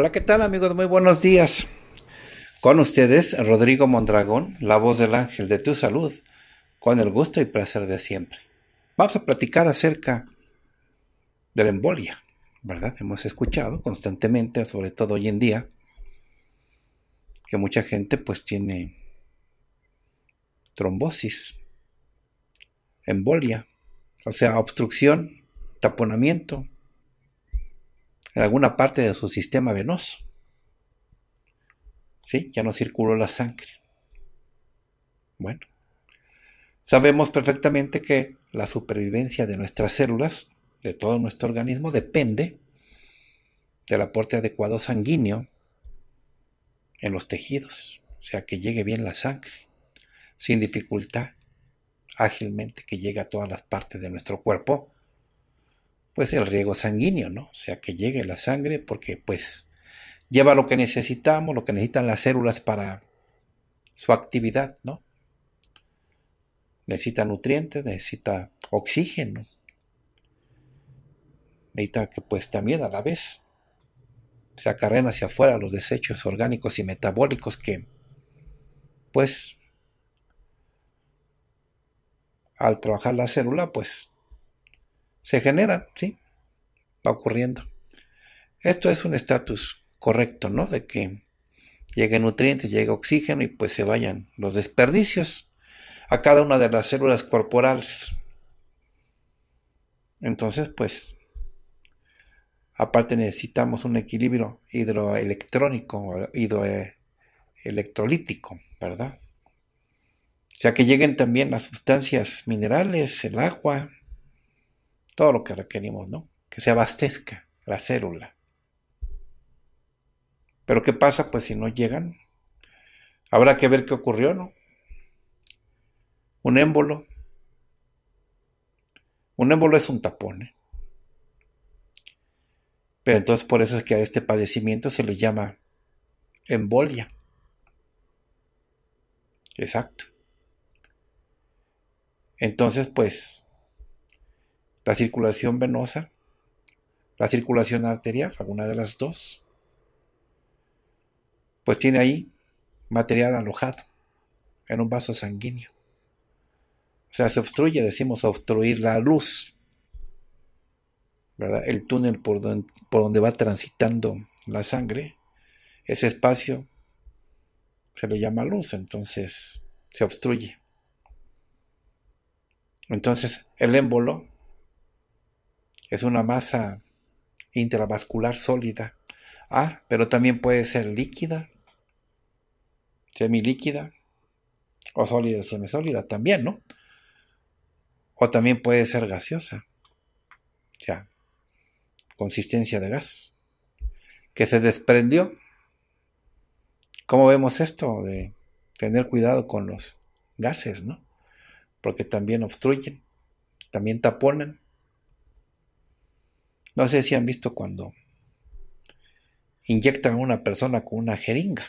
Hola, ¿qué tal amigos? Muy buenos días. Con ustedes, Rodrigo Mondragón, la voz del ángel de tu salud, con el gusto y placer de siempre. Vamos a platicar acerca de la embolia, ¿verdad? Hemos escuchado constantemente, sobre todo hoy en día, que mucha gente pues tiene trombosis, embolia, o sea, obstrucción, taponamiento, en alguna parte de su sistema venoso. ¿Sí? Ya no circuló la sangre. Bueno, sabemos perfectamente que la supervivencia de nuestras células, de todo nuestro organismo, depende del aporte adecuado sanguíneo en los tejidos. O sea, que llegue bien la sangre, sin dificultad, ágilmente, que llegue a todas las partes de nuestro cuerpo pues el riego sanguíneo, ¿no? O sea, que llegue la sangre porque pues lleva lo que necesitamos, lo que necesitan las células para su actividad, ¿no? Necesita nutrientes, necesita oxígeno. Necesita que pues también a la vez se acarren hacia afuera los desechos orgánicos y metabólicos que pues al trabajar la célula pues se generan, ¿sí? Va ocurriendo. Esto es un estatus correcto, ¿no? De que llegue nutrientes, llegue oxígeno y pues se vayan los desperdicios a cada una de las células corporales. Entonces, pues, aparte necesitamos un equilibrio hidroelectrónico, hidroelectrolítico, ¿verdad? O sea, que lleguen también las sustancias minerales, el agua, todo lo que requerimos, ¿no? Que se abastezca la célula. Pero ¿qué pasa? Pues si no llegan, habrá que ver qué ocurrió, ¿no? Un émbolo. Un émbolo es un tapón. ¿eh? Pero entonces por eso es que a este padecimiento se le llama embolia. Exacto. Entonces, pues, la circulación venosa, la circulación arterial, alguna de las dos, pues tiene ahí material alojado en un vaso sanguíneo. O sea, se obstruye, decimos obstruir la luz, ¿verdad? El túnel por donde, por donde va transitando la sangre, ese espacio se le llama luz, entonces se obstruye. Entonces el émbolo es una masa intravascular sólida. Ah, pero también puede ser líquida, semilíquida, o sólida, semisólida también, ¿no? O también puede ser gaseosa, o sea, consistencia de gas, que se desprendió. ¿Cómo vemos esto de tener cuidado con los gases, ¿no? Porque también obstruyen, también taponan no sé si han visto cuando inyectan a una persona con una jeringa.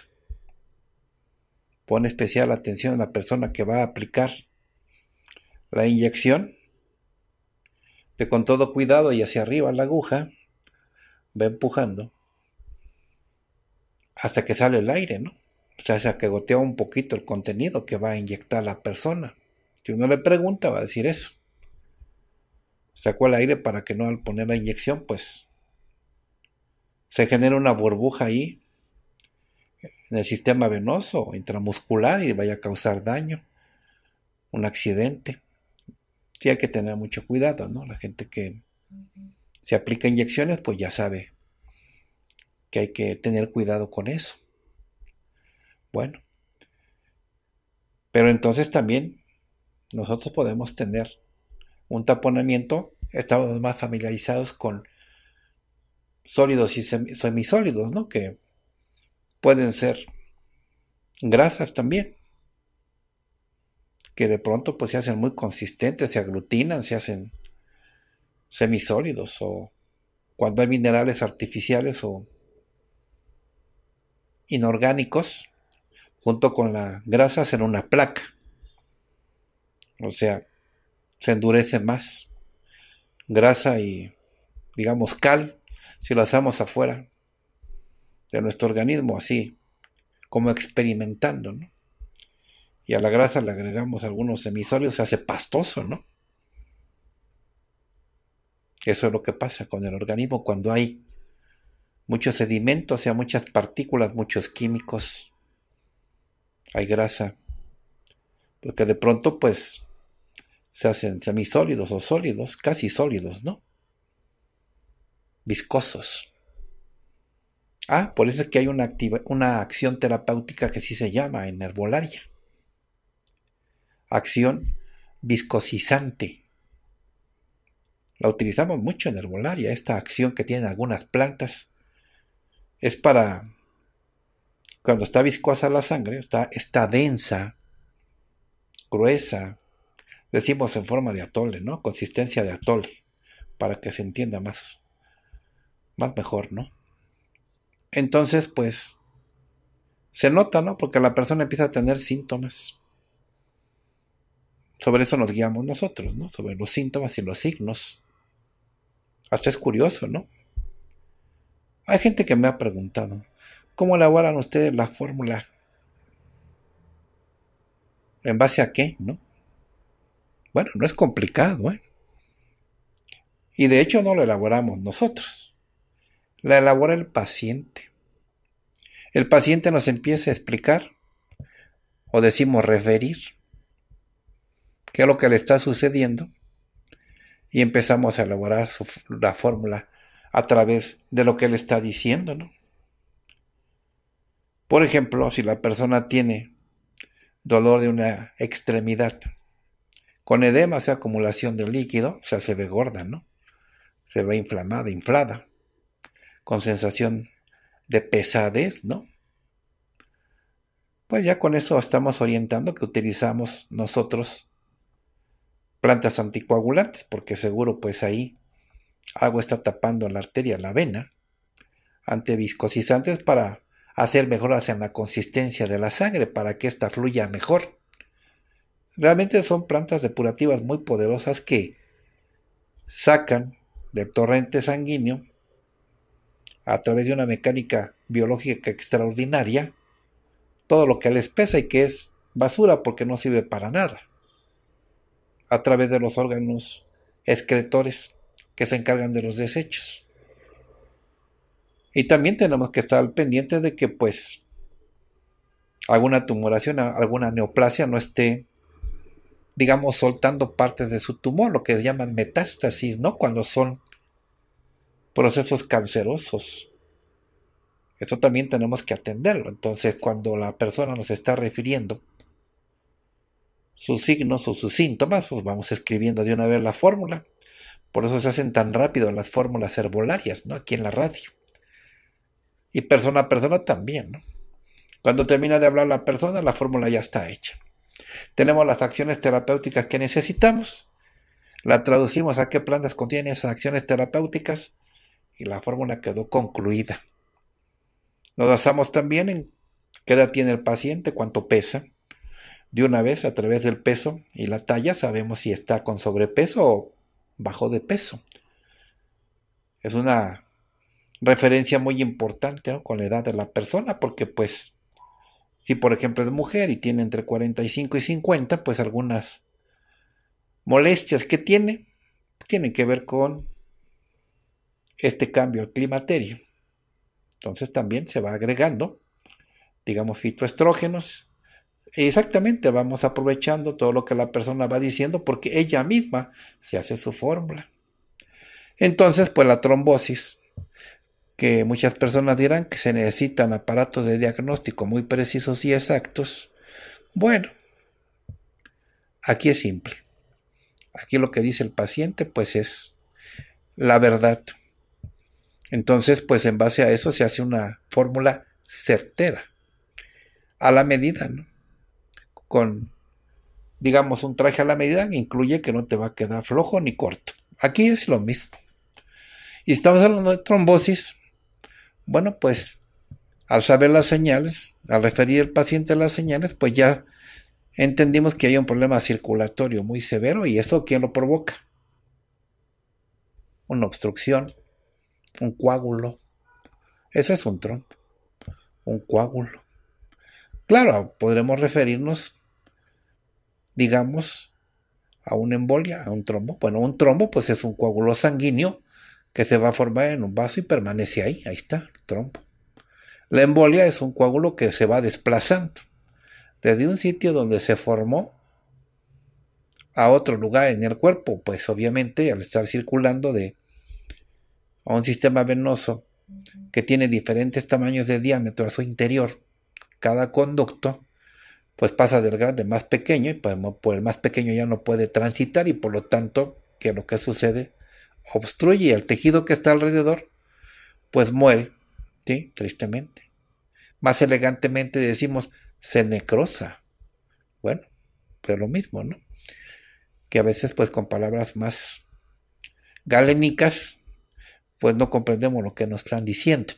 Pone especial atención a la persona que va a aplicar la inyección. Que con todo cuidado y hacia arriba la aguja va empujando hasta que sale el aire, ¿no? O sea, hasta que gotea un poquito el contenido que va a inyectar la persona. Si uno le pregunta, va a decir eso sacó el aire para que no al poner la inyección, pues se genera una burbuja ahí en el sistema venoso, intramuscular y vaya a causar daño, un accidente. Sí hay que tener mucho cuidado, ¿no? La gente que se aplica inyecciones, pues ya sabe que hay que tener cuidado con eso. Bueno, pero entonces también nosotros podemos tener un taponamiento, estamos más familiarizados con sólidos y semisólidos, ¿no? Que pueden ser grasas también, que de pronto pues se hacen muy consistentes, se aglutinan, se hacen semisólidos o cuando hay minerales artificiales o inorgánicos junto con la grasa hacen una placa. O sea, se endurece más. Grasa y, digamos, cal, si lo hacemos afuera de nuestro organismo, así como experimentando, ¿no? Y a la grasa le agregamos algunos emisorios, se hace pastoso, ¿no? Eso es lo que pasa con el organismo cuando hay muchos sedimentos, o sea, muchas partículas, muchos químicos. Hay grasa. Porque de pronto, pues, se hacen semisólidos o sólidos, casi sólidos, ¿no? Viscosos. Ah, por eso es que hay una, una acción terapéutica que sí se llama en herbolaria. Acción viscosizante. La utilizamos mucho en herbolaria, esta acción que tienen algunas plantas. Es para cuando está viscosa la sangre, está, está densa, gruesa, decimos en forma de atole, ¿no? Consistencia de atole, para que se entienda más, más mejor, ¿no? Entonces, pues, se nota, ¿no? Porque la persona empieza a tener síntomas. Sobre eso nos guiamos nosotros, ¿no? Sobre los síntomas y los signos. Hasta es curioso, ¿no? Hay gente que me ha preguntado, ¿cómo elaboran ustedes la fórmula? ¿En base a qué, no? Bueno, no es complicado, ¿eh? Y de hecho no lo elaboramos nosotros, la elabora el paciente. El paciente nos empieza a explicar, o decimos referir, qué es lo que le está sucediendo, y empezamos a elaborar la fórmula a través de lo que él está diciendo, ¿no? Por ejemplo, si la persona tiene dolor de una extremidad, con edema, se acumulación de líquido, o sea, se ve gorda, ¿no? Se ve inflamada, inflada. Con sensación de pesadez, ¿no? Pues ya con eso estamos orientando que utilizamos nosotros plantas anticoagulantes, porque seguro pues ahí algo está tapando la arteria, la vena, antiviscosizantes para hacer mejoras en la consistencia de la sangre, para que ésta fluya mejor. Realmente son plantas depurativas muy poderosas que sacan del torrente sanguíneo a través de una mecánica biológica extraordinaria todo lo que les pesa y que es basura porque no sirve para nada a través de los órganos excretores que se encargan de los desechos. Y también tenemos que estar pendientes de que pues alguna tumoración, alguna neoplasia no esté digamos, soltando partes de su tumor, lo que llaman metástasis, ¿no? Cuando son procesos cancerosos. Eso también tenemos que atenderlo. Entonces, cuando la persona nos está refiriendo sus signos o sus síntomas, pues vamos escribiendo de una vez la fórmula. Por eso se hacen tan rápido las fórmulas herbolarias, ¿no? Aquí en la radio. Y persona a persona también, ¿no? Cuando termina de hablar la persona, la fórmula ya está hecha. Tenemos las acciones terapéuticas que necesitamos. La traducimos a qué plantas contienen esas acciones terapéuticas y la fórmula quedó concluida. Nos basamos también en qué edad tiene el paciente, cuánto pesa. De una vez, a través del peso y la talla, sabemos si está con sobrepeso o bajo de peso. Es una referencia muy importante con la edad de la persona porque pues si por ejemplo es mujer y tiene entre 45 y 50, pues algunas molestias que tiene tienen que ver con este cambio climaterio. Entonces también se va agregando, digamos, fitoestrógenos. Exactamente, vamos aprovechando todo lo que la persona va diciendo porque ella misma se hace su fórmula. Entonces, pues la trombosis que muchas personas dirán que se necesitan aparatos de diagnóstico muy precisos y exactos. Bueno, aquí es simple. Aquí lo que dice el paciente pues es la verdad. Entonces pues en base a eso se hace una fórmula certera, a la medida, ¿no? Con, digamos, un traje a la medida incluye que no te va a quedar flojo ni corto. Aquí es lo mismo. Y estamos hablando de trombosis, bueno, pues al saber las señales, al referir al paciente a las señales, pues ya entendimos que hay un problema circulatorio muy severo y eso ¿quién lo provoca? Una obstrucción, un coágulo. Ese es un trombo, un coágulo. Claro, podremos referirnos, digamos, a una embolia, a un trombo. Bueno, un trombo pues es un coágulo sanguíneo que se va a formar en un vaso y permanece ahí, ahí está trompo La embolia es un coágulo que se va desplazando desde un sitio donde se formó a otro lugar en el cuerpo, pues obviamente al estar circulando de a un sistema venoso que tiene diferentes tamaños de diámetro a su interior, cada conducto, pues pasa del grande más pequeño y por pues, pues, el más pequeño ya no puede transitar y por lo tanto que lo que sucede obstruye el tejido que está alrededor, pues muere ¿sí? Tristemente. Más elegantemente decimos, se necrosa. Bueno, pues lo mismo, ¿no? Que a veces pues con palabras más galénicas, pues no comprendemos lo que nos están diciendo.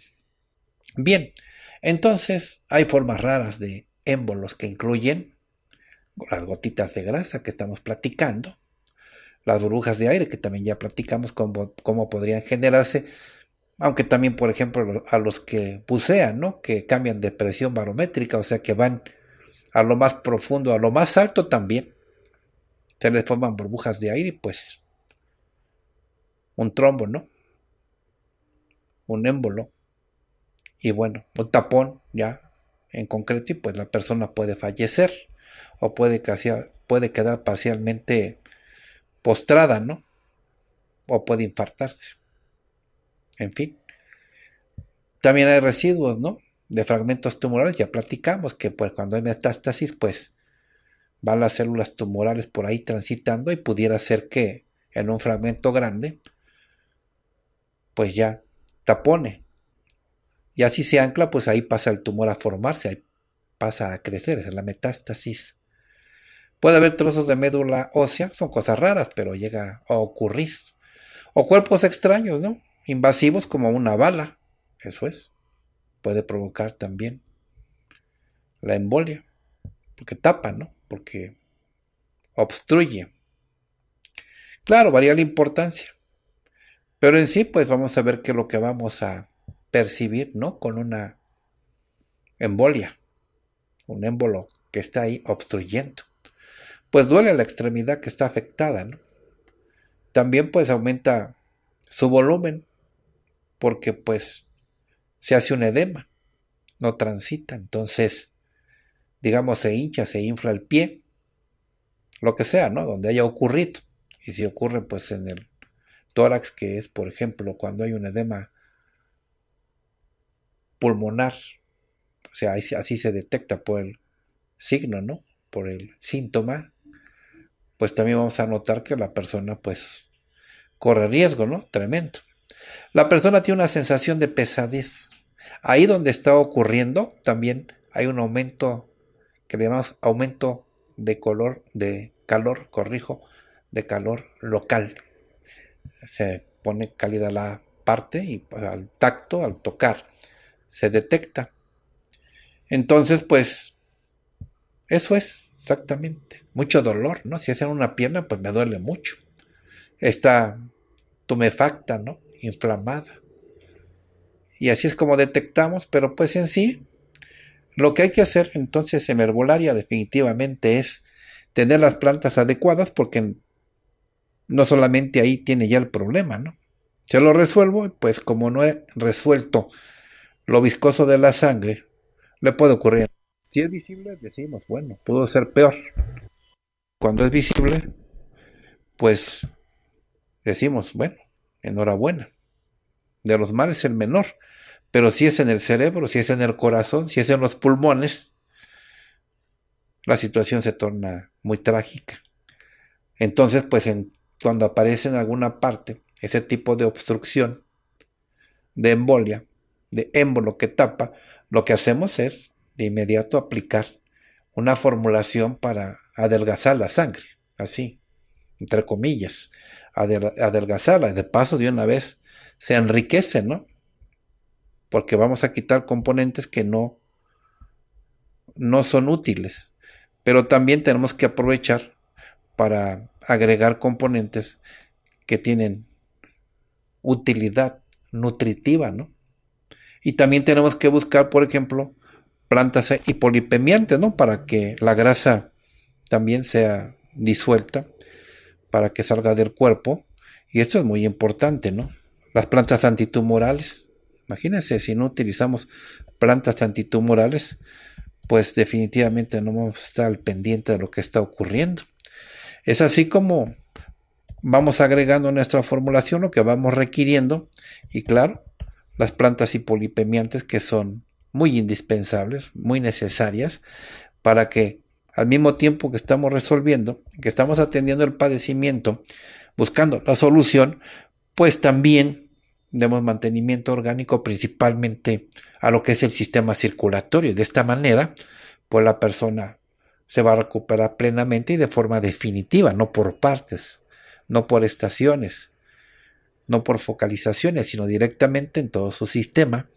Bien, entonces hay formas raras de émbolos que incluyen las gotitas de grasa que estamos platicando, las burbujas de aire que también ya platicamos cómo podrían generarse aunque también, por ejemplo, a los que bucean, ¿no? Que cambian de presión barométrica, o sea que van a lo más profundo, a lo más alto también. Se les forman burbujas de aire y pues un trombo, ¿no? Un émbolo. Y bueno, un tapón ya en concreto y pues la persona puede fallecer o puede, puede quedar parcialmente postrada, ¿no? O puede infartarse. En fin. También hay residuos, ¿no? De fragmentos tumorales. Ya platicamos que pues, cuando hay metástasis, pues van las células tumorales por ahí transitando y pudiera ser que en un fragmento grande, pues ya tapone. Y así se ancla, pues ahí pasa el tumor a formarse, ahí pasa a crecer, es la metástasis. Puede haber trozos de médula ósea, son cosas raras, pero llega a ocurrir. O cuerpos extraños, ¿no? invasivos como una bala, eso es, puede provocar también la embolia, porque tapa, ¿no? Porque obstruye. Claro, varía la importancia, pero en sí, pues vamos a ver que lo que vamos a percibir, ¿no? Con una embolia, un émbolo que está ahí obstruyendo. Pues duele la extremidad que está afectada, ¿no? También pues aumenta su volumen porque pues se hace un edema, no transita, entonces digamos se hincha, se infla el pie, lo que sea, ¿no? Donde haya ocurrido. Y si ocurre pues en el tórax, que es por ejemplo cuando hay un edema pulmonar, o sea, así se detecta por el signo, ¿no? Por el síntoma, pues también vamos a notar que la persona pues corre riesgo, ¿no? Tremendo. La persona tiene una sensación de pesadez. Ahí donde está ocurriendo también hay un aumento que le llamamos aumento de color, de calor, corrijo, de calor local. Se pone cálida la parte y pues, al tacto, al tocar, se detecta. Entonces, pues, eso es exactamente. Mucho dolor, ¿no? Si es en una pierna, pues me duele mucho. Está tumefacta, ¿no? inflamada. Y así es como detectamos, pero pues en sí, lo que hay que hacer entonces en herbolaria definitivamente es tener las plantas adecuadas porque no solamente ahí tiene ya el problema, ¿no? Se lo resuelvo pues como no he resuelto lo viscoso de la sangre, le puede ocurrir. Si es visible, decimos, bueno, pudo ser peor. Cuando es visible, pues decimos, bueno, enhorabuena. De los males el menor. Pero si es en el cerebro, si es en el corazón, si es en los pulmones, la situación se torna muy trágica. Entonces, pues cuando aparece en alguna parte ese tipo de obstrucción, de embolia, de émbolo que tapa, lo que hacemos es de inmediato aplicar una formulación para adelgazar la sangre, así, entre comillas, adelgazarla. de paso, de una vez, se enriquece, ¿no? Porque vamos a quitar componentes que no, no son útiles. Pero también tenemos que aprovechar para agregar componentes que tienen utilidad nutritiva, ¿no? Y también tenemos que buscar, por ejemplo, plantas hipolipemiantes, eh, ¿no? Para que la grasa también sea disuelta para que salga del cuerpo. Y esto es muy importante, ¿no? Las plantas antitumorales. Imagínense, si no utilizamos plantas antitumorales, pues definitivamente no vamos a estar al pendiente de lo que está ocurriendo. Es así como vamos agregando nuestra formulación lo que vamos requiriendo y claro, las plantas hipolipemiantes que son muy indispensables, muy necesarias para que al mismo tiempo que estamos resolviendo, que estamos atendiendo el padecimiento, buscando la solución, pues también demos mantenimiento orgánico principalmente a lo que es el sistema circulatorio. De esta manera, pues la persona se va a recuperar plenamente y de forma definitiva, no por partes, no por estaciones, no por focalizaciones, sino directamente en todo su sistema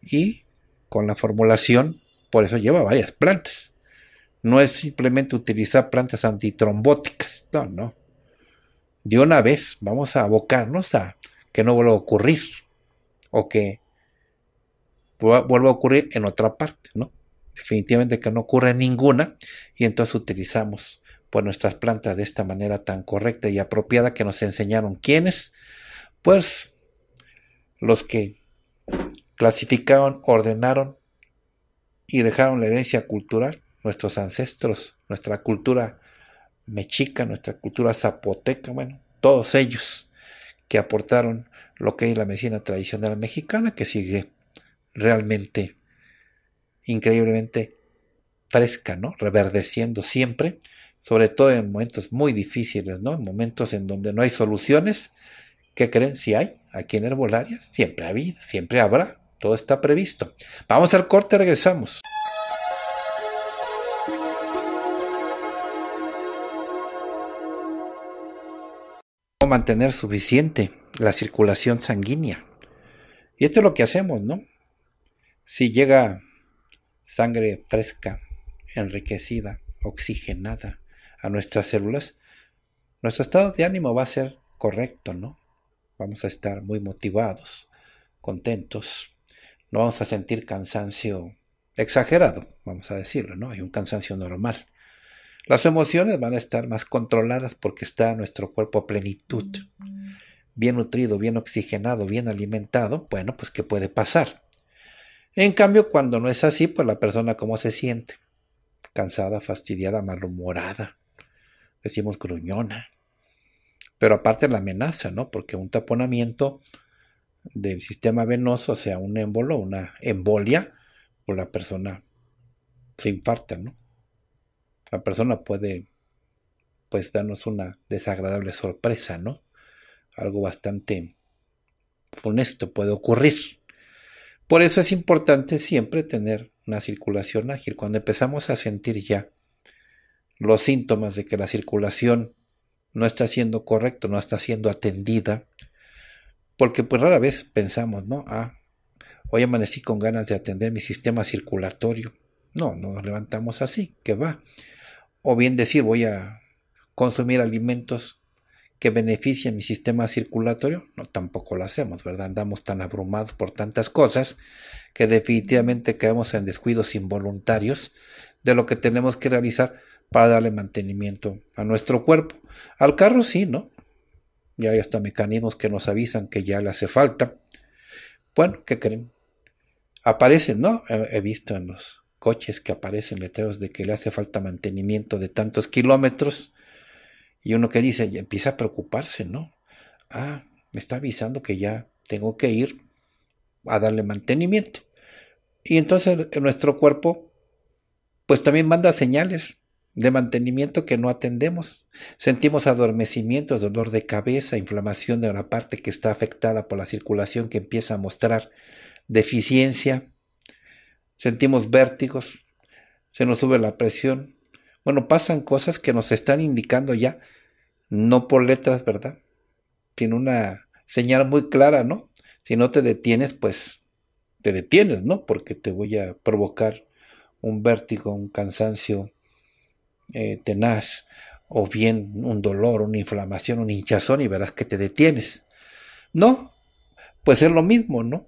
y con la formulación, por eso lleva varias plantas no es simplemente utilizar plantas antitrombóticas, no, no. De una vez vamos a abocarnos a que no vuelva a ocurrir o que vuelva a ocurrir en otra parte, ¿no? Definitivamente que no ocurra en ninguna y entonces utilizamos pues nuestras plantas de esta manera tan correcta y apropiada que nos enseñaron quiénes, pues los que clasificaron, ordenaron y dejaron la herencia cultural nuestros ancestros, nuestra cultura mexica, nuestra cultura zapoteca, bueno, todos ellos que aportaron lo que es la medicina tradicional mexicana, que sigue realmente, increíblemente fresca, ¿no? Reverdeciendo siempre, sobre todo en momentos muy difíciles, ¿no? En momentos en donde no hay soluciones, ¿qué creen? Si hay, aquí en Herbolarias siempre ha habido, siempre habrá, todo está previsto. Vamos al corte, regresamos. mantener suficiente la circulación sanguínea. Y esto es lo que hacemos, ¿no? Si llega sangre fresca, enriquecida, oxigenada a nuestras células, nuestro estado de ánimo va a ser correcto, ¿no? Vamos a estar muy motivados, contentos, no vamos a sentir cansancio exagerado, vamos a decirlo, ¿no? Hay un cansancio normal. Las emociones van a estar más controladas porque está nuestro cuerpo a plenitud, bien nutrido, bien oxigenado, bien alimentado. Bueno, pues ¿qué puede pasar? En cambio, cuando no es así, pues la persona cómo se siente. Cansada, fastidiada, malhumorada. Decimos gruñona. Pero aparte la amenaza, ¿no? Porque un taponamiento del sistema venoso, o sea, un émbolo, una embolia, pues la persona se infarta, ¿no? la persona puede pues darnos una desagradable sorpresa, ¿no? Algo bastante funesto puede ocurrir. Por eso es importante siempre tener una circulación ágil. Cuando empezamos a sentir ya los síntomas de que la circulación no está siendo correcta, no está siendo atendida, porque pues rara vez pensamos, ¿no? Ah, hoy amanecí con ganas de atender mi sistema circulatorio. No, no nos levantamos así, que va o bien decir voy a consumir alimentos que beneficien mi sistema circulatorio, no tampoco lo hacemos, ¿verdad? Andamos tan abrumados por tantas cosas que definitivamente caemos en descuidos involuntarios de lo que tenemos que realizar para darle mantenimiento a nuestro cuerpo. Al carro sí, ¿no? Ya hay hasta mecanismos que nos avisan que ya le hace falta. Bueno, ¿qué creen? Aparecen, ¿no? He visto en los coches que aparecen letreros de que le hace falta mantenimiento de tantos kilómetros. Y uno que dice, empieza a preocuparse, ¿no? Ah, me está avisando que ya tengo que ir a darle mantenimiento. Y entonces eh, nuestro cuerpo, pues también manda señales de mantenimiento que no atendemos. Sentimos adormecimiento, dolor de cabeza, inflamación de una parte que está afectada por la circulación que empieza a mostrar deficiencia, sentimos vértigos, se nos sube la presión. Bueno, pasan cosas que nos están indicando ya, no por letras, ¿verdad? Tiene una señal muy clara, ¿no? Si no te detienes, pues te detienes, ¿no? Porque te voy a provocar un vértigo, un cansancio eh, tenaz, o bien un dolor, una inflamación, un hinchazón y verás que te detienes. No, pues es lo mismo, ¿no?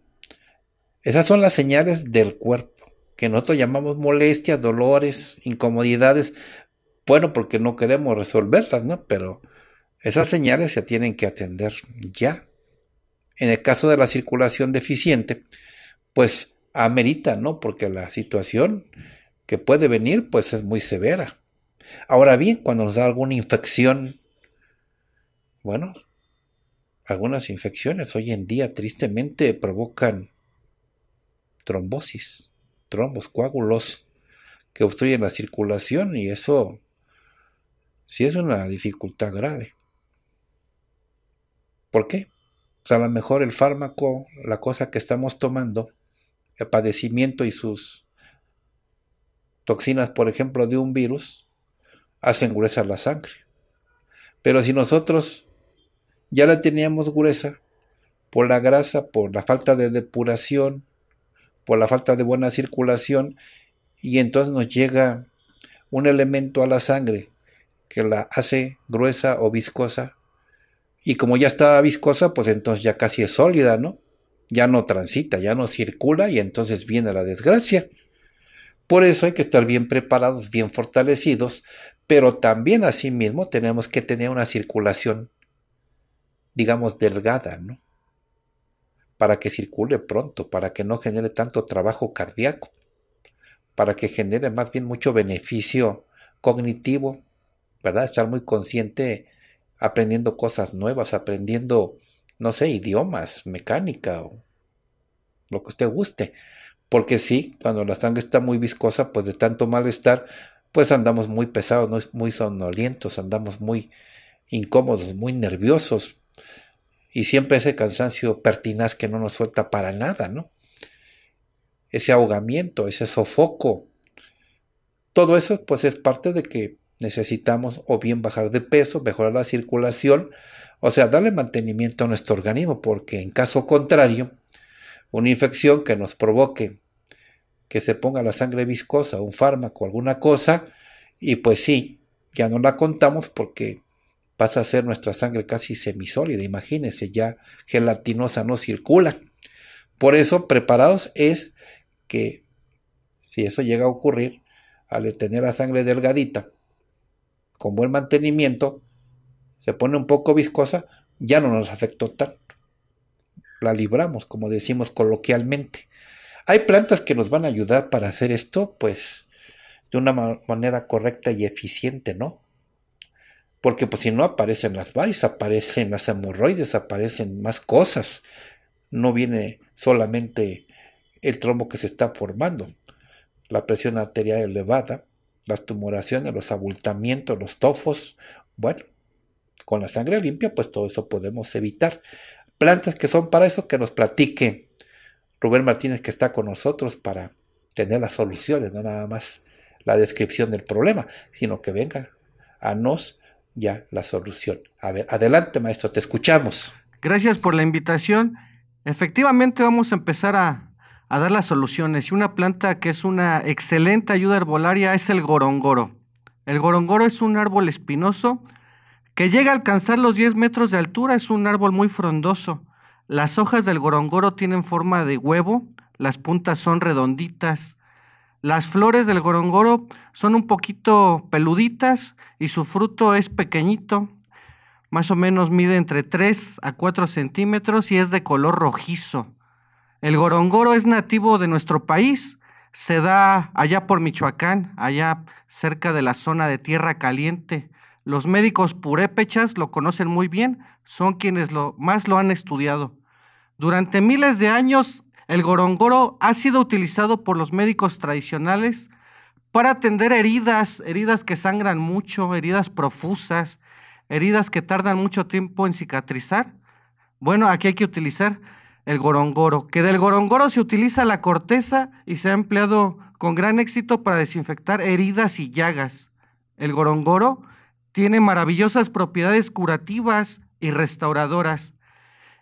Esas son las señales del cuerpo que nosotros llamamos molestias, dolores, incomodidades, bueno, porque no queremos resolverlas, ¿no? Pero esas señales se tienen que atender ya. En el caso de la circulación deficiente, pues amerita, ¿no? Porque la situación que puede venir, pues es muy severa. Ahora bien, cuando nos da alguna infección, bueno, algunas infecciones hoy en día tristemente provocan trombosis trombos, coágulos que obstruyen la circulación y eso sí es una dificultad grave. ¿Por qué? Pues, a lo mejor el fármaco, la cosa que estamos tomando, el padecimiento y sus toxinas, por ejemplo, de un virus, hacen gruesa la sangre. Pero si nosotros ya la teníamos gruesa, por la grasa, por la falta de depuración, por la falta de buena circulación y entonces nos llega un elemento a la sangre que la hace gruesa o viscosa y como ya está viscosa pues entonces ya casi es sólida, ¿no? Ya no transita, ya no circula y entonces viene la desgracia. Por eso hay que estar bien preparados, bien fortalecidos, pero también asimismo tenemos que tener una circulación, digamos, delgada, ¿no? para que circule pronto, para que no genere tanto trabajo cardíaco, para que genere más bien mucho beneficio cognitivo, ¿verdad? Estar muy consciente aprendiendo cosas nuevas, aprendiendo, no sé, idiomas, mecánica o lo que usted guste. Porque sí, cuando la sangre está muy viscosa, pues de tanto malestar, pues andamos muy pesados, muy sonolientos, andamos muy incómodos, muy nerviosos, y siempre ese cansancio pertinaz que no nos suelta para nada, ¿no? Ese ahogamiento, ese sofoco. Todo eso pues es parte de que necesitamos o bien bajar de peso, mejorar la circulación, o sea, darle mantenimiento a nuestro organismo, porque en caso contrario, una infección que nos provoque que se ponga la sangre viscosa, un fármaco, alguna cosa, y pues sí, ya no la contamos porque pasa a ser nuestra sangre casi semisólida, imagínense, ya gelatinosa no circula. Por eso, preparados es que si eso llega a ocurrir, al tener la sangre delgadita, con buen mantenimiento, se pone un poco viscosa, ya no nos afectó tanto. La libramos, como decimos coloquialmente. Hay plantas que nos van a ayudar para hacer esto, pues, de una manera correcta y eficiente, ¿no? Porque pues si no aparecen las varices, aparecen las hemorroides, aparecen más cosas. No viene solamente el trombo que se está formando. La presión arterial elevada, las tumoraciones, los abultamientos, los tofos. Bueno, con la sangre limpia pues todo eso podemos evitar. Plantas que son para eso que nos platique Rubén Martínez que está con nosotros para tener las soluciones, no nada más la descripción del problema, sino que venga a nos ya la solución. A ver, adelante maestro, te escuchamos. Gracias por la invitación. Efectivamente vamos a empezar a, dar las soluciones. Y una planta que es una excelente ayuda herbolaria es el gorongoro. El gorongoro es un árbol espinoso que llega a alcanzar los 10 metros de altura, es un árbol muy frondoso. Las hojas del gorongoro tienen forma de huevo, las puntas son redonditas, las flores del gorongoro son un poquito peluditas y su fruto es pequeñito, más o menos mide entre 3 a 4 centímetros y es de color rojizo. El gorongoro es nativo de nuestro país, se da allá por Michoacán, allá cerca de la zona de tierra caliente. Los médicos purépechas lo conocen muy bien, son quienes más lo han estudiado. Durante miles de años el gorongoro ha sido utilizado por los médicos tradicionales para atender heridas, heridas que sangran mucho, heridas profusas, heridas que tardan mucho tiempo en cicatrizar. Bueno, aquí hay que utilizar el gorongoro, que del gorongoro se utiliza la corteza y se ha empleado con gran éxito para desinfectar heridas y llagas. El gorongoro tiene maravillosas propiedades curativas y restauradoras.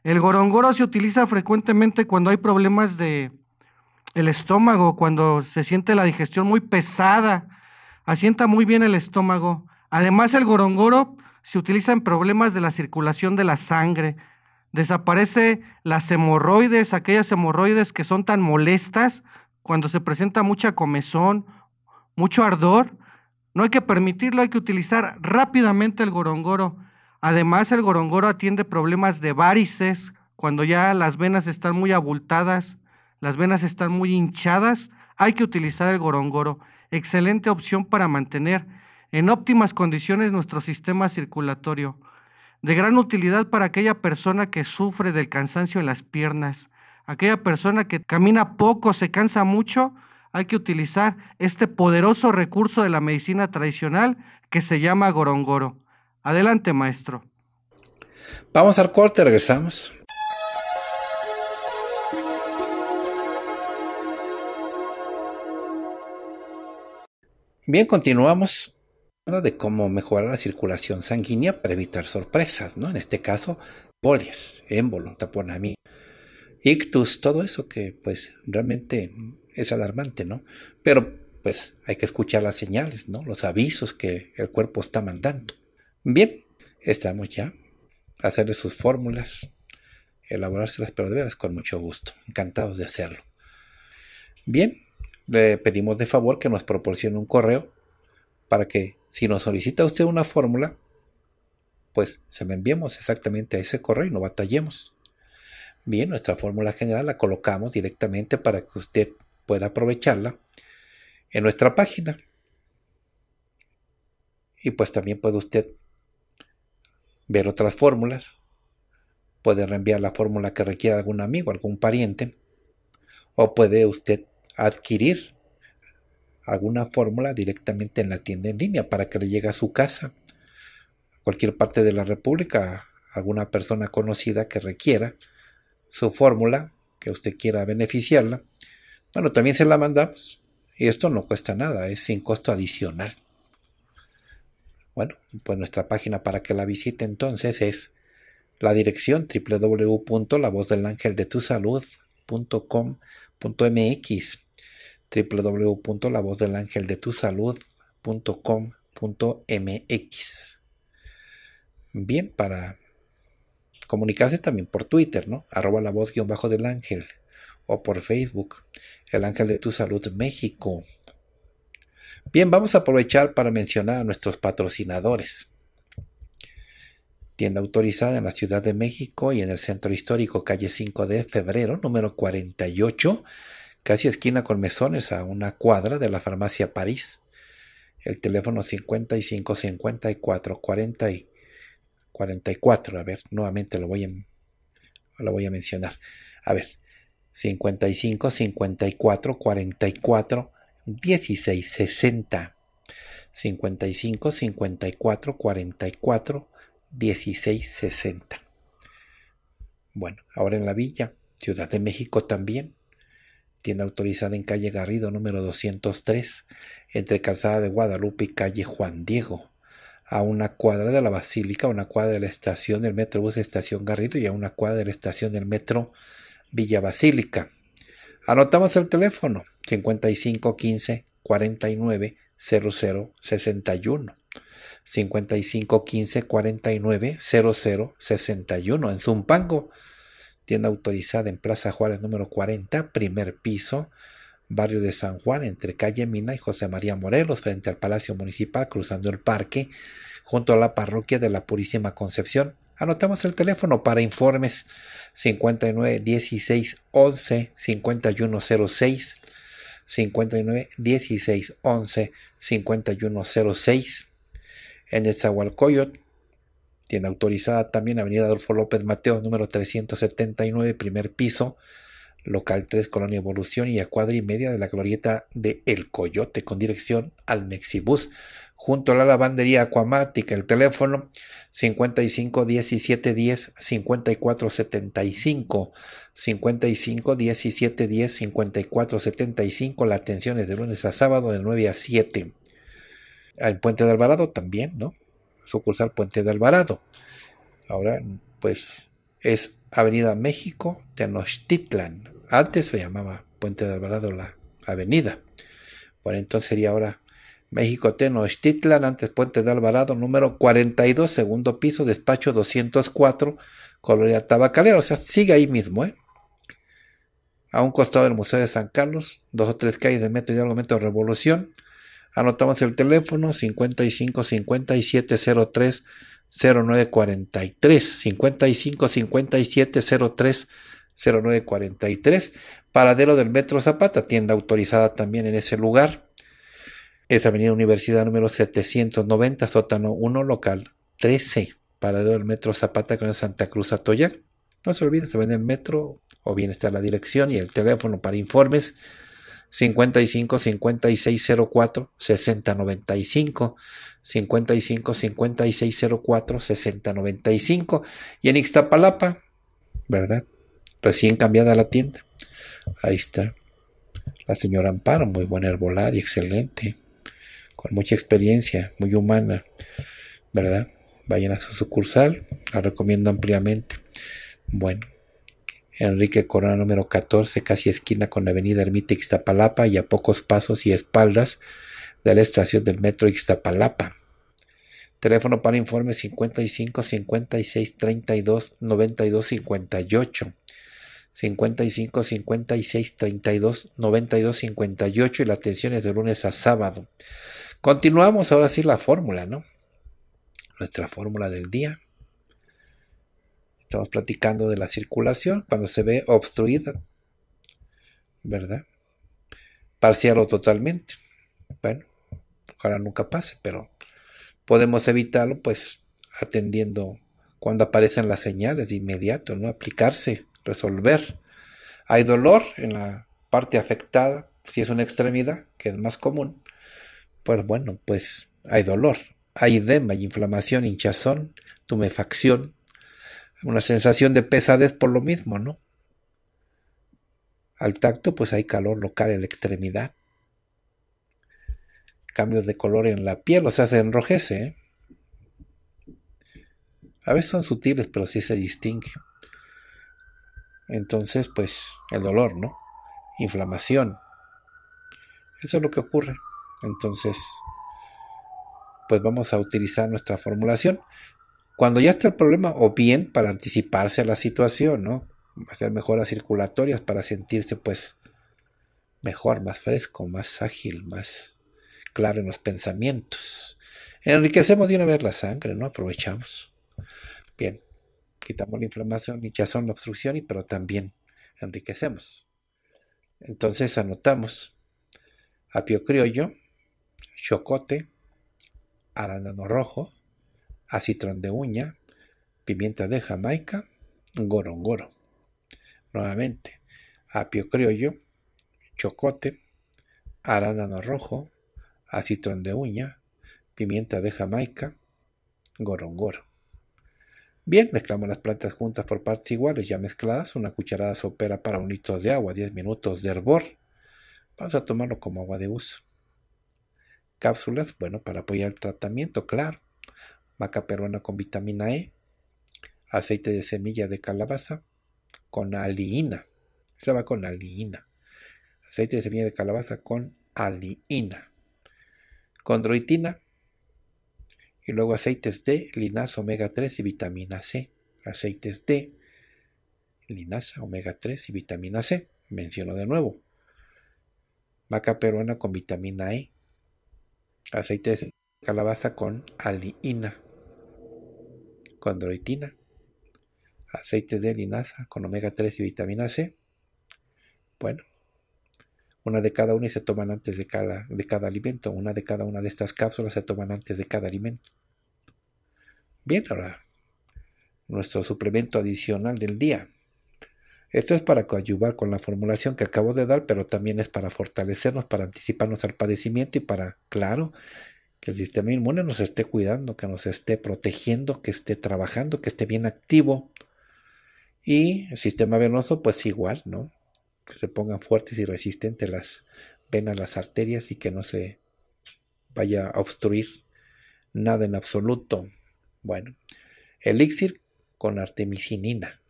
El gorongoro se utiliza frecuentemente cuando hay problemas de el estómago, cuando se siente la digestión muy pesada, asienta muy bien el estómago. Además, el gorongoro se utiliza en problemas de la circulación de la sangre. Desaparece las hemorroides, aquellas hemorroides que son tan molestas cuando se presenta mucha comezón, mucho ardor. No hay que permitirlo, hay que utilizar rápidamente el gorongoro. Además, el gorongoro atiende problemas de varices, cuando ya las venas están muy abultadas, las venas están muy hinchadas, hay que utilizar el gorongoro. Excelente opción para mantener en óptimas condiciones nuestro sistema circulatorio. De gran utilidad para aquella persona que sufre del cansancio en las piernas, aquella persona que camina poco, se cansa mucho, hay que utilizar este poderoso recurso de la medicina tradicional que se llama gorongoro. Adelante, maestro. Vamos al corte, regresamos. Bien, continuamos de cómo mejorar la circulación sanguínea para evitar sorpresas, ¿no? En este caso, bolias, émbolo, taponamí, ictus, todo eso que pues realmente es alarmante, ¿no? Pero pues hay que escuchar las señales, ¿no? Los avisos que el cuerpo está mandando. Bien, estamos ya. hacerle sus fórmulas, elaborárselas, pero de con mucho gusto. Encantados de hacerlo. Bien, le pedimos de favor que nos proporcione un correo para que si nos solicita usted una fórmula, pues se la enviemos exactamente a ese correo y no batallemos. Bien, nuestra fórmula general la colocamos directamente para que usted pueda aprovecharla en nuestra página. Y pues también puede usted ver otras fórmulas, puede reenviar la fórmula que requiera algún amigo, algún pariente, o puede usted adquirir alguna fórmula directamente en la tienda en línea para que le llegue a su casa, cualquier parte de la República, alguna persona conocida que requiera su fórmula, que usted quiera beneficiarla. Bueno, también se la mandamos y esto no cuesta nada, es sin costo adicional. Bueno, pues nuestra página para que la visite entonces es la dirección www.lavozdelangeldetusalud.com.mx www.lavozdelangeldetusalud.com.mx Bien, para comunicarse también por Twitter, ¿no? Arroba la voz guión del ángel o por Facebook, el ángel de tu salud México. Bien, vamos a aprovechar para mencionar a nuestros patrocinadores. Tienda autorizada en la Ciudad de México y en el Centro Histórico, calle 5 de Febrero, número 48, casi esquina con mesones a una cuadra de la farmacia París. El teléfono 55 54 40 44. A ver, nuevamente lo voy a, lo voy a mencionar. A ver, 55 54 44 1660 55 54 44 1660. Bueno, ahora en la villa, Ciudad de México también. Tienda autorizada en calle Garrido número 203, entre Calzada de Guadalupe y calle Juan Diego, a una cuadra de la Basílica, a una cuadra de la estación del Metrobús Estación Garrido y a una cuadra de la estación del Metro Villa Basílica. Anotamos el teléfono 5515 49 00 61. 49 00 61 en Zumpango. Tienda autorizada en Plaza Juárez número 40, primer piso, barrio de San Juan, entre calle Mina y José María Morelos, frente al Palacio Municipal, cruzando el parque, junto a la parroquia de la Purísima Concepción. Anotamos el teléfono para informes 59 16 11 5106 59 16 11 51 06 en el Coyote, tiene autorizada también, Avenida Adolfo López Mateo, número 379, primer piso, local 3, Colonia Evolución y a cuadra y media de la glorieta de El Coyote, con dirección al Mexibus junto a la lavandería acuamática. El teléfono 55 17 10 54 75. 55 17 10 54 75. La atención es de lunes a sábado de 9 a 7. El Puente de Alvarado también, ¿no? Sucursal Puente de Alvarado. Ahora, pues, es Avenida México, Tenochtitlan. Antes se llamaba Puente de Alvarado la avenida. Bueno, entonces sería ahora México Tenochtitlan, antes Puente de Alvarado, número 42, segundo piso, despacho 204, Colonia Tabacalera, o sea, sigue ahí mismo, ¿eh? A un costado del Museo de San Carlos, dos o tres calles de metro y de revolución. Anotamos el teléfono 55 57 03 0943 55 57 03 0943 paradero del metro Zapata tienda autorizada también en ese lugar es Avenida Universidad número 790, sótano 1, local 13, parado del Metro Zapata con Santa Cruz Atoyac. No se olviden, se vende el metro o bien está la dirección y el teléfono para informes 55 5604 6095 55 5604 6095 y en Ixtapalapa, ¿verdad? Recién cambiada la tienda. Ahí está. La señora Amparo, muy buena herbolar y excelente con mucha experiencia, muy humana, ¿verdad? Vayan a su sucursal, la recomiendo ampliamente. Bueno, Enrique Corona número 14, casi esquina con la avenida Ermita Ixtapalapa y a pocos pasos y espaldas de la estación del metro Ixtapalapa. Teléfono para informes 55 56 32 92 58. 55 56 32 92 58 y la atención es de lunes a sábado. Continuamos ahora sí la fórmula, ¿no? Nuestra fórmula del día. Estamos platicando de la circulación cuando se ve obstruida, ¿verdad? Parcial o totalmente. Bueno, ojalá nunca pase, pero podemos evitarlo pues atendiendo cuando aparecen las señales de inmediato, ¿no? Aplicarse, resolver. Hay dolor en la parte afectada, si es una extremidad, que es más común, pues bueno, pues hay dolor, hay edema, hay inflamación, hinchazón, tumefacción, una sensación de pesadez por lo mismo, ¿no? Al tacto, pues hay calor local en la extremidad. Cambios de color en la piel, o sea, se enrojece. ¿eh? A veces son sutiles, pero sí se distingue. Entonces, pues, el dolor, ¿no? Inflamación. Eso es lo que ocurre. Entonces, pues vamos a utilizar nuestra formulación. Cuando ya está el problema, o bien para anticiparse a la situación, ¿no? Hacer mejoras circulatorias para sentirse pues mejor, más fresco, más ágil, más claro en los pensamientos. Enriquecemos de una vez la sangre, ¿no? Aprovechamos. Bien, quitamos la inflamación, hinchazón, la obstrucción, y, pero también enriquecemos. Entonces anotamos apio criollo, chocote, arándano rojo, acitrón de uña, pimienta de Jamaica, gorongoro. Nuevamente, apio criollo, chocote, arándano rojo, acitrón de uña, pimienta de Jamaica, gorongoro. Bien, mezclamos las plantas juntas por partes iguales, ya mezcladas, una cucharada sopera para un litro de agua, 10 minutos de hervor. Vamos a tomarlo como agua de uso cápsulas, bueno, para apoyar el tratamiento, claro. Maca peruana con vitamina E, aceite de semilla de calabaza con aliina. Esa va con aliina. Aceite de semilla de calabaza con aliina. Condroitina. Y luego aceites de linaza, omega 3 y vitamina C. Aceites de linaza, omega 3 y vitamina C. Menciono de nuevo. Maca peruana con vitamina E, aceite de calabaza con aliina, con droitina, aceite de linaza con omega 3 y vitamina C. Bueno, una de cada una y se toman antes de cada, de cada alimento. Una de cada una de estas cápsulas se toman antes de cada alimento. Bien, ahora, nuestro suplemento adicional del día. Esto es para coadyuvar con la formulación que acabo de dar, pero también es para fortalecernos, para anticiparnos al padecimiento y para, claro, que el sistema inmune nos esté cuidando, que nos esté protegiendo, que esté trabajando, que esté bien activo. Y el sistema venoso, pues igual, ¿no? Que se pongan fuertes y resistentes las venas, las arterias y que no se vaya a obstruir nada en absoluto. Bueno, elixir con artemisinina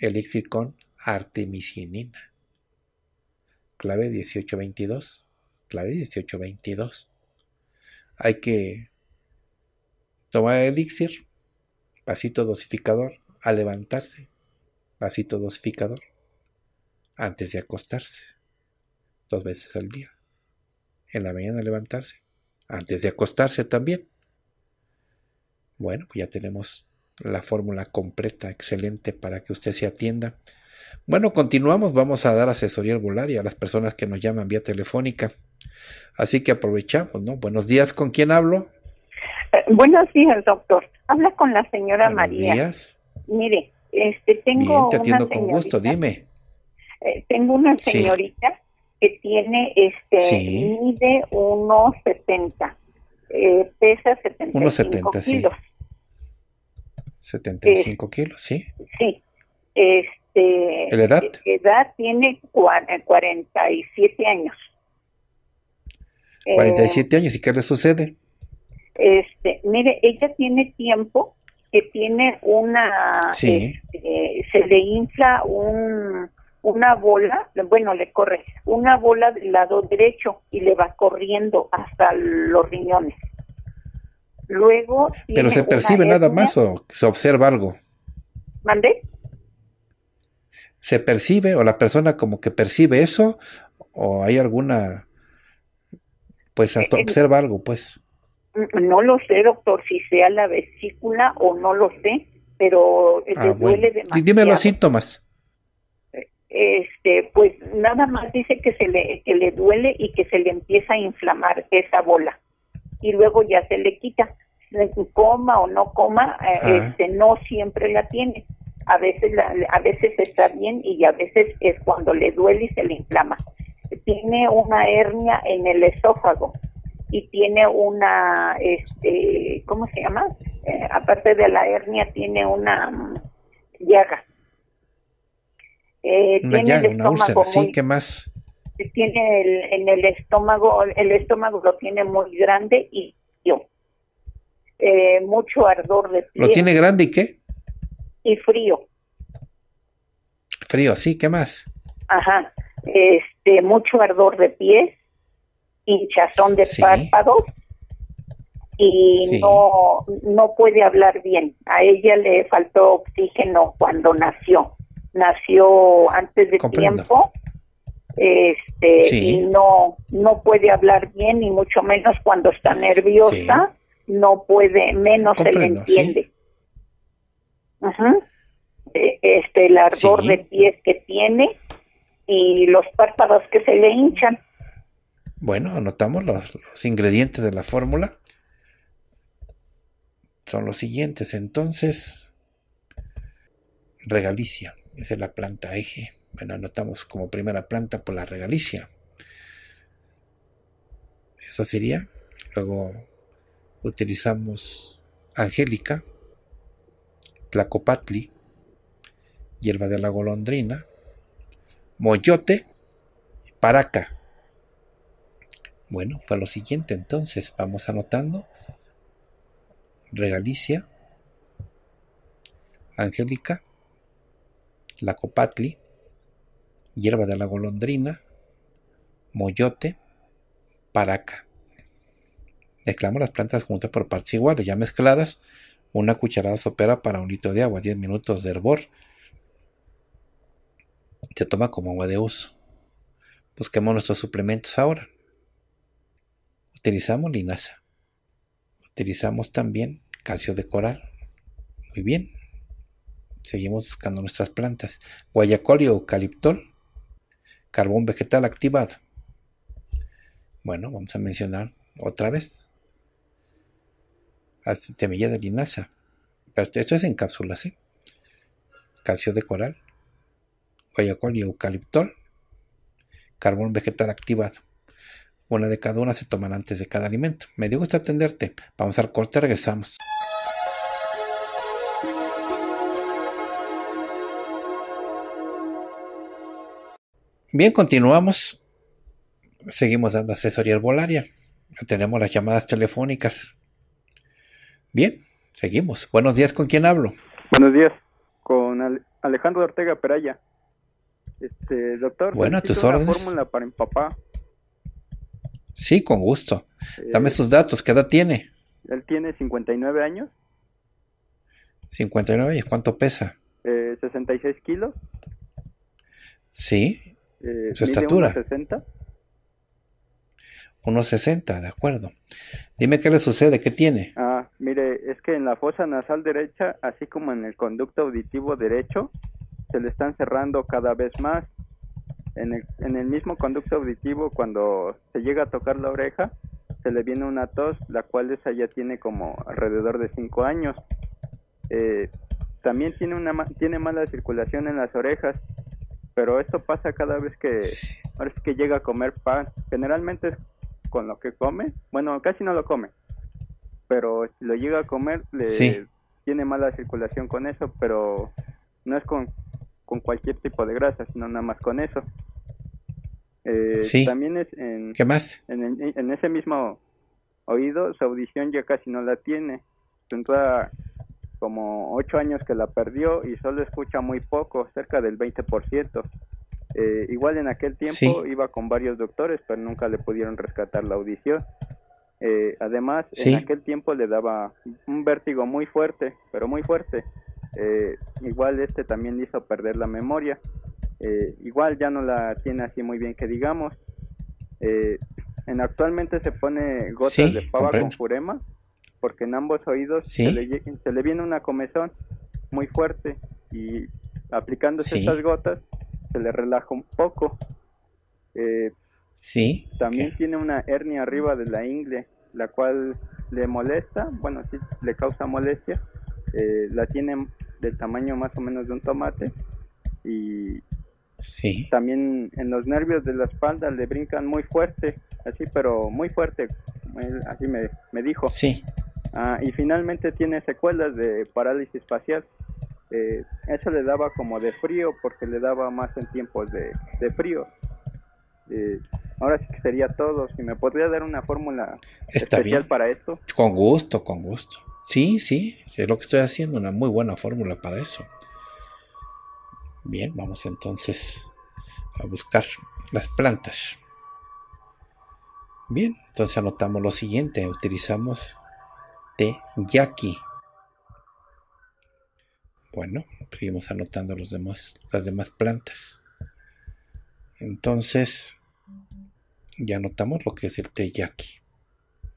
elixir con artemisinina. Clave 1822. Clave 1822. Hay que tomar elixir, vasito dosificador, a levantarse, vasito dosificador, antes de acostarse, dos veces al día. En la mañana levantarse, antes de acostarse también. Bueno, pues ya tenemos la fórmula completa, excelente para que usted se atienda. Bueno, continuamos, vamos a dar asesoría y a las personas que nos llaman vía telefónica. Así que aprovechamos, ¿no? Buenos días, ¿con quién hablo? Eh, buenos días, doctor. Habla con la señora buenos María. Mire, este, tengo Bien, te atiendo con gusto, dime. Eh, tengo una señorita que tiene, este, mide 1,70, eh, pesa 75 1,70, Sí. 75 kilos, sí. Sí. Este, ¿La edad? edad tiene 47 eh, años. 47 eh, años, ¿y qué le sucede? Este, mire, ella tiene tiempo que tiene una, sí. Este, se le infla un, una bola, bueno, le corre una bola del lado derecho y le va corriendo hasta los riñones. Luego. ¿Pero se percibe nada más o se observa algo? ¿Mande? ¿Se percibe o la persona como que percibe eso o hay alguna. Pues eh, hasta eh, observa algo, pues. No lo sé, doctor, si sea la vesícula o no lo sé, pero ah, le duele demasiado. Dime los síntomas este pues nada más dice que se que le duele y que se le empieza a inflamar esa bola y luego ya se le quita. coma o no coma, eh, este, no siempre la tiene. A veces, a veces está bien y a veces es cuando le duele y se le inflama. Tiene una hernia en el esófago y tiene una, este, ¿cómo se llama? Eh, aparte de la hernia, tiene una mm, llaga. Eh, una tiene llaga, ¿sí? ¿Qué más? tiene el, en el estómago, el estómago lo tiene muy grande y frío. Eh, mucho ardor de pies ¿Lo tiene grande y qué? Y frío. Frío, sí, ¿qué más? Ajá, este, mucho ardor de pies, hinchazón de párpados y no, no puede hablar bien. A ella le faltó oxígeno cuando nació. Nació antes de tiempo este y no no puede hablar bien y mucho menos cuando está nerviosa no puede menos se le entiende e, este el ardor de pies que tiene y los párpados que se le hinchan bueno anotamos los, los ingredientes de la fórmula son los siguientes entonces regalicia es de la planta eje bueno, anotamos como primera planta por la regalicia. Eso sería. Luego utilizamos Angélica, Tlacopatli, hierba de la golondrina, moyote, paraca. Bueno, fue lo siguiente entonces. Vamos anotando. Regalicia, Angélica, Tlacopatli hierba de la golondrina, moyote, paraca. Mezclamos las plantas juntas por partes iguales, ya mezcladas, una cucharada sopera para un litro de agua, 10 minutos de hervor. Se toma como agua de uso. Busquemos nuestros suplementos ahora. Utilizamos linaza. Utilizamos también calcio de coral. Muy bien. Seguimos buscando nuestras plantas. Guayacol y eucaliptol carbón vegetal activado. Bueno, vamos a mencionar otra vez. Semilla de linaza. esto es en cápsulas, ¿eh? Calcio de coral, guayacol y eucaliptol. Carbón vegetal activado. Una de cada una se toman antes de cada alimento. Me dio gusto atenderte. Vamos al corte, regresamos. Bien, continuamos. Seguimos dando asesoría herbolaria. Tenemos las llamadas telefónicas. Bien, seguimos. Buenos días, ¿con quién hablo? Buenos días, con Alejandro Ortega Peraya. Este, doctor, bueno, tus fórmula para papá. Sí, con gusto. Dame eh, sus datos, ¿qué edad tiene? Él tiene 59 años. 59 ¿Y ¿cuánto pesa? 66 eh, kilos. Sí, eh, ¿Su estatura? 1,60. 60 de acuerdo. Dime qué le sucede, qué tiene. Ah, mire, es que en la fosa nasal derecha, así como en el conducto auditivo derecho, se le están cerrando cada vez más. En el, en el mismo conducto auditivo, cuando se llega a tocar la oreja, se le viene una tos, la cual esa ya tiene como alrededor de 5 años. Eh, también tiene, una, tiene mala circulación en las orejas pero esto pasa cada vez que, ahora que llega a comer pan. Generalmente es con lo que come, bueno, casi no lo come, pero si lo llega a comer, le tiene mala circulación con eso, pero no es con, cualquier tipo de grasa, sino nada más con eso. Eh, También es en, ¿Qué más? En, ese mismo oído, su audición ya casi no la tiene. entonces como ocho años que la perdió y solo escucha muy poco, cerca del 20%. Eh, igual en aquel tiempo iba con varios doctores, pero nunca le pudieron rescatar la audición. Eh, además, en aquel tiempo le daba un vértigo muy fuerte, pero muy fuerte. Eh, igual este también hizo perder la memoria. Eh, igual ya no la tiene así muy bien que digamos. en actualmente se pone gotas de pava con furema porque en ambos oídos se, le, viene una comezón muy fuerte y aplicándose estas gotas se le relaja un poco. Eh, También tiene una hernia arriba de la ingle, la cual le molesta, bueno, sí le causa molestia. Eh, la tiene del tamaño más o menos de un tomate y también en los nervios de la espalda le brincan muy fuerte, así pero muy fuerte, así me, me dijo. Sí. Ah, y finalmente tiene secuelas de parálisis facial. Eh, eso le daba como de frío porque le daba más en tiempos de, frío. Eh, ahora sí que sería todo. Si me podría dar una fórmula especial para esto. Con gusto, con gusto. Sí, sí, es lo que estoy haciendo, una muy buena fórmula para eso. Bien, vamos entonces a buscar las plantas. Bien, entonces anotamos lo siguiente, utilizamos Yaki. Bueno, seguimos anotando los demás, las demás plantas. Entonces, ya anotamos lo que es el Yaqui.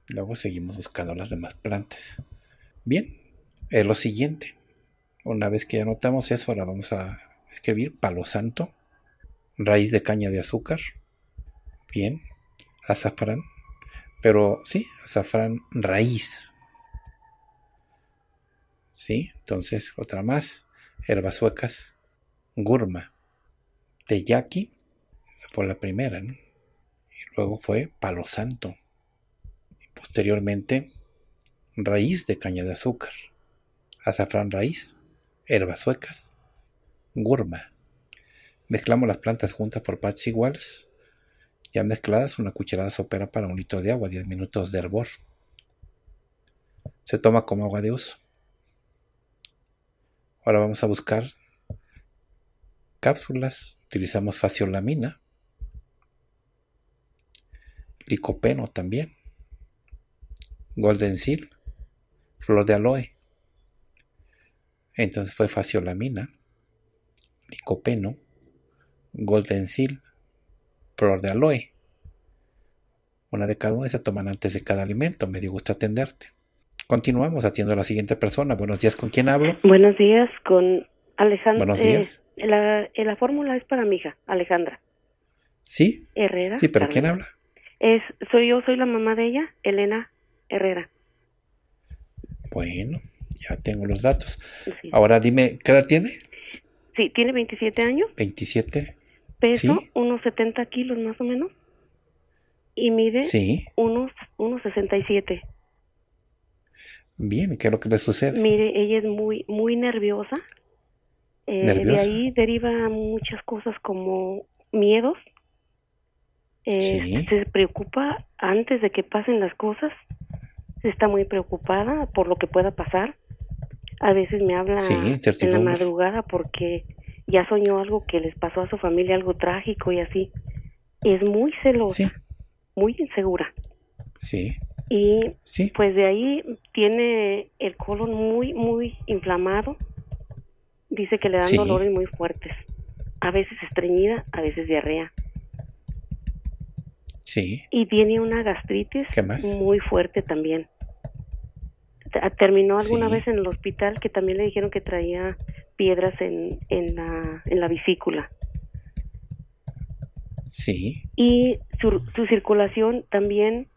Luego seguimos buscando las demás plantas. Bien, es lo siguiente. Una vez que ya anotamos eso, ahora vamos a escribir palo santo, raíz de caña de azúcar, bien, azafrán, pero sí, azafrán raíz, ¿sí? Entonces, otra más, herbas suecas, gurma, teyaki, fue la primera, Y luego fue palo santo. Y posteriormente, raíz de caña de azúcar, azafrán raíz, herbas suecas, gurma. Mezclamos las plantas juntas por partes iguales. Ya mezcladas, una cucharada sopera para un litro de agua, 10 minutos de hervor. Se toma como agua de uso. Ahora vamos a buscar cápsulas. Utilizamos faciolamina. Licopeno también. Golden Seal. Flor de aloe. Entonces fue faciolamina. Licopeno. Golden Seal. Flor de aloe. Una de cada una se toman antes de cada alimento. Me dio gusto atenderte. Continuamos haciendo a la siguiente persona. Buenos días, ¿con quién hablo? Buenos días, con Alejandra. Buenos días. Eh, eh, la, fórmula es para mi hija, Alejandra. ¿Sí? Herrera. Sí, pero ¿quién habla? Es, soy yo, soy la mamá de ella, Elena Herrera. Bueno, ya tengo los datos. Ahora dime, ¿qué edad tiene? Sí, tiene 27 años. 27. Peso, unos 70 kilos más o menos. Y mide sí. unos, unos 67. Bien, ¿qué es lo que le sucede? Mire, ella es muy, muy nerviosa. Eh, de ahí deriva muchas cosas como miedos. Eh, se preocupa antes de que pasen las cosas. Está muy preocupada por lo que pueda pasar. A veces me habla en la madrugada porque ya soñó algo que les pasó a su familia, algo trágico y así. Es muy celosa, sí. muy insegura. Sí. Y pues de ahí tiene el colon muy, muy inflamado. Dice que le dan dolores muy fuertes. A veces estreñida, a veces diarrea. Sí. Y tiene una gastritis muy fuerte también. Terminó alguna vez en el hospital que también le dijeron que traía piedras en, en, la, en la vesícula. Sí. Y su circulación también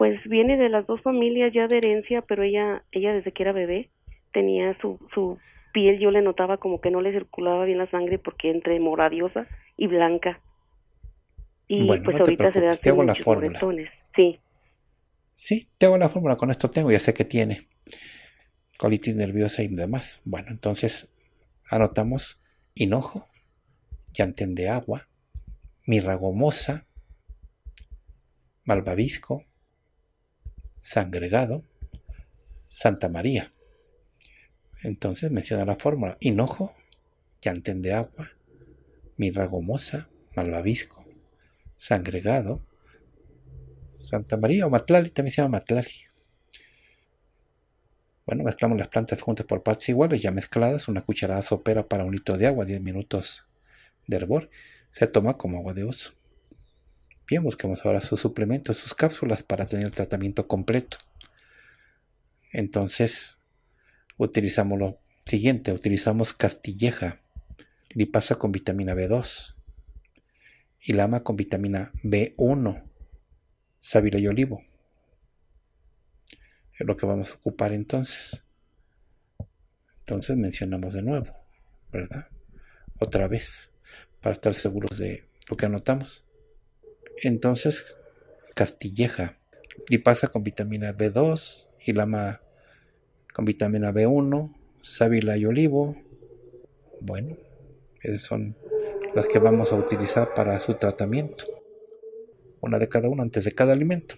pues viene de las dos familias ya de herencia, pero ella, ella desde que era bebé tenía su, su piel, yo le notaba como que no le circulaba bien la sangre porque entre moradiosa y blanca. Y pues ahorita se le hace te Sí. Sí, tengo la fórmula, con esto tengo, ya sé que tiene colitis nerviosa y demás. Bueno, entonces anotamos hinojo, llantén de agua, mirragomosa, malvavisco, Sangregado, Santa María. Entonces menciona la fórmula: hinojo, llantén de agua, mirra gomosa, malvavisco, sangregado, Santa María o Matlali, también se llama Matlali. Bueno, mezclamos las plantas juntas por partes iguales, ya mezcladas, una cucharada sopera para un litro de agua, 10 minutos de hervor. Se toma como agua de uso vamos a ahora sus suplementos, sus cápsulas para tener el tratamiento completo. Entonces, utilizamos lo siguiente, utilizamos castilleja, lipasa con vitamina B2, y lama con vitamina B1, sábila y olivo. Es lo que vamos a ocupar entonces. Entonces mencionamos de nuevo, ¿verdad? Otra vez, para estar seguros de lo que anotamos. Entonces, castilleja, pasa con vitamina B2, y lama con vitamina B1, sábila y olivo. Bueno, esas son las que vamos a utilizar para su tratamiento. Una de cada uno antes de cada alimento.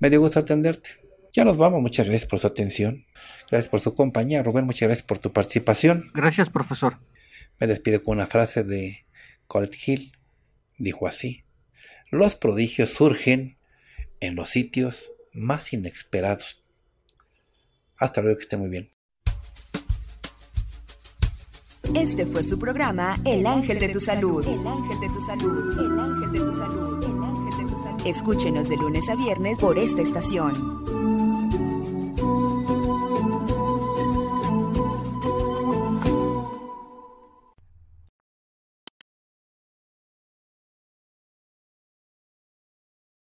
Me dio gusto atenderte. Ya nos vamos, muchas gracias por su atención. Gracias por su compañía. Rubén, muchas gracias por tu participación. Gracias, profesor. Me despido con una frase de Colt Hill. Dijo así, los prodigios surgen en los sitios más inesperados. Hasta luego, que esté muy bien. Este fue su programa El Ángel de tu Salud. El Ángel de tu Salud. El Ángel de tu Salud. El Ángel de tu Salud. Escúchenos de lunes a viernes por esta estación.